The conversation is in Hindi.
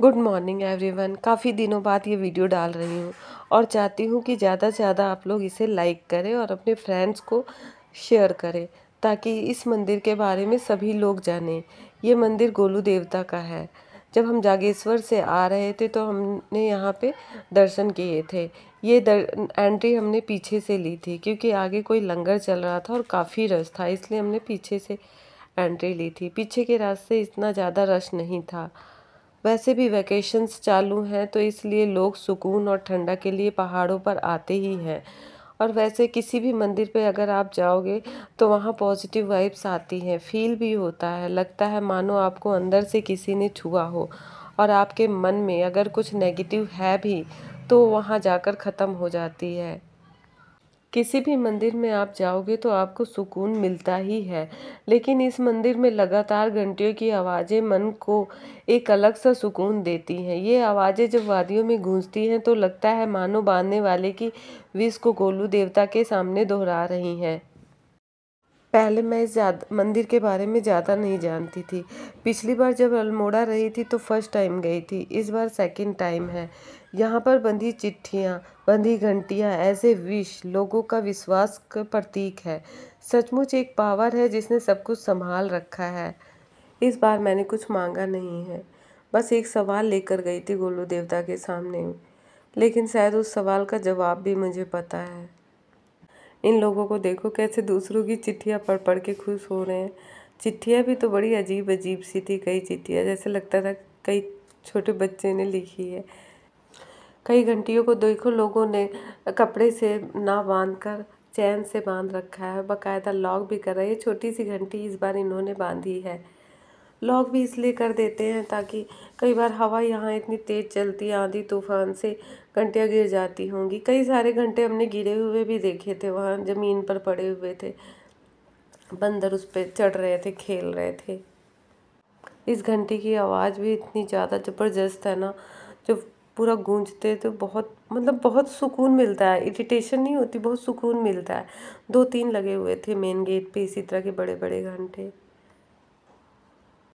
गुड मॉर्निंग एवरीवन काफ़ी दिनों बाद ये वीडियो डाल रही हूँ और चाहती हूँ कि ज़्यादा से ज़्यादा आप लोग इसे लाइक करें और अपने फ्रेंड्स को शेयर करें ताकि इस मंदिर के बारे में सभी लोग जानें ये मंदिर गोलू देवता का है जब हम जागेश्वर से आ रहे थे तो हमने यहाँ पे दर्शन किए थे ये दर एंट्री हमने पीछे से ली थी क्योंकि आगे कोई लंगर चल रहा था और काफ़ी रश था इसलिए हमने पीछे से एंट्री ली थी पीछे के रास्ते इतना ज़्यादा रश नहीं था वैसे भी वैकेशंस चालू हैं तो इसलिए लोग सुकून और ठंडा के लिए पहाड़ों पर आते ही हैं और वैसे किसी भी मंदिर पे अगर आप जाओगे तो वहाँ पॉजिटिव वाइब्स आती हैं फील भी होता है लगता है मानो आपको अंदर से किसी ने छुआ हो और आपके मन में अगर कुछ नेगेटिव है भी तो वहाँ जाकर ख़त्म हो जाती है किसी भी मंदिर में आप जाओगे तो आपको सुकून मिलता ही है लेकिन इस मंदिर में लगातार घंटियों की आवाज़ें मन को एक अलग सा सुकून देती हैं ये आवाज़ें जब वादियों में गूंजती हैं तो लगता है मानो बांधने वाले की विष को गोलू देवता के सामने दोहरा रही हैं पहले मैं ज़्यादा मंदिर के बारे में ज़्यादा नहीं जानती थी पिछली बार जब अल्मोड़ा रही थी तो फर्स्ट टाइम गई थी इस बार सेकंड टाइम है यहाँ पर बंधी चिट्ठियाँ बंधी घंटियाँ ऐसे विश लोगों का विश्वास का प्रतीक है सचमुच एक पावर है जिसने सब कुछ संभाल रखा है इस बार मैंने कुछ मांगा नहीं है बस एक सवाल लेकर गई थी गोलू देवता के सामने लेकिन शायद उस सवाल का जवाब भी मुझे पता है इन लोगों को देखो कैसे दूसरों की चिट्ठियाँ पढ़ पढ़ के खुश हो रहे हैं चिट्ठियाँ भी तो बड़ी अजीब अजीब सी थी कई चिट्ठियाँ जैसे लगता था कई छोटे बच्चे ने लिखी है कई घंटियों को देखो लोगों ने कपड़े से ना बांध कर चैन से बांध रखा है बाकायदा लॉक भी कर रहा है ये छोटी सी घंटी इस बार इन्होंने बांधी है लॉक भी इसलिए कर देते हैं ताकि कई बार हवा यहाँ इतनी तेज़ चलती है आंधी तूफान से घंटियाँ गिर जाती होंगी कई सारे घंटे हमने गिरे हुए भी देखे थे वहाँ ज़मीन पर पड़े हुए थे बंदर उस पर चढ़ रहे थे खेल रहे थे इस घंटी की आवाज़ भी इतनी ज़्यादा ज़बरदस्त है ना जो पूरा गूंजते तो बहुत मतलब बहुत सुकून मिलता है इरिटेशन नहीं होती बहुत सुकून मिलता है दो तीन लगे हुए थे मेन गेट पे इसी तरह के बड़े बड़े घंटे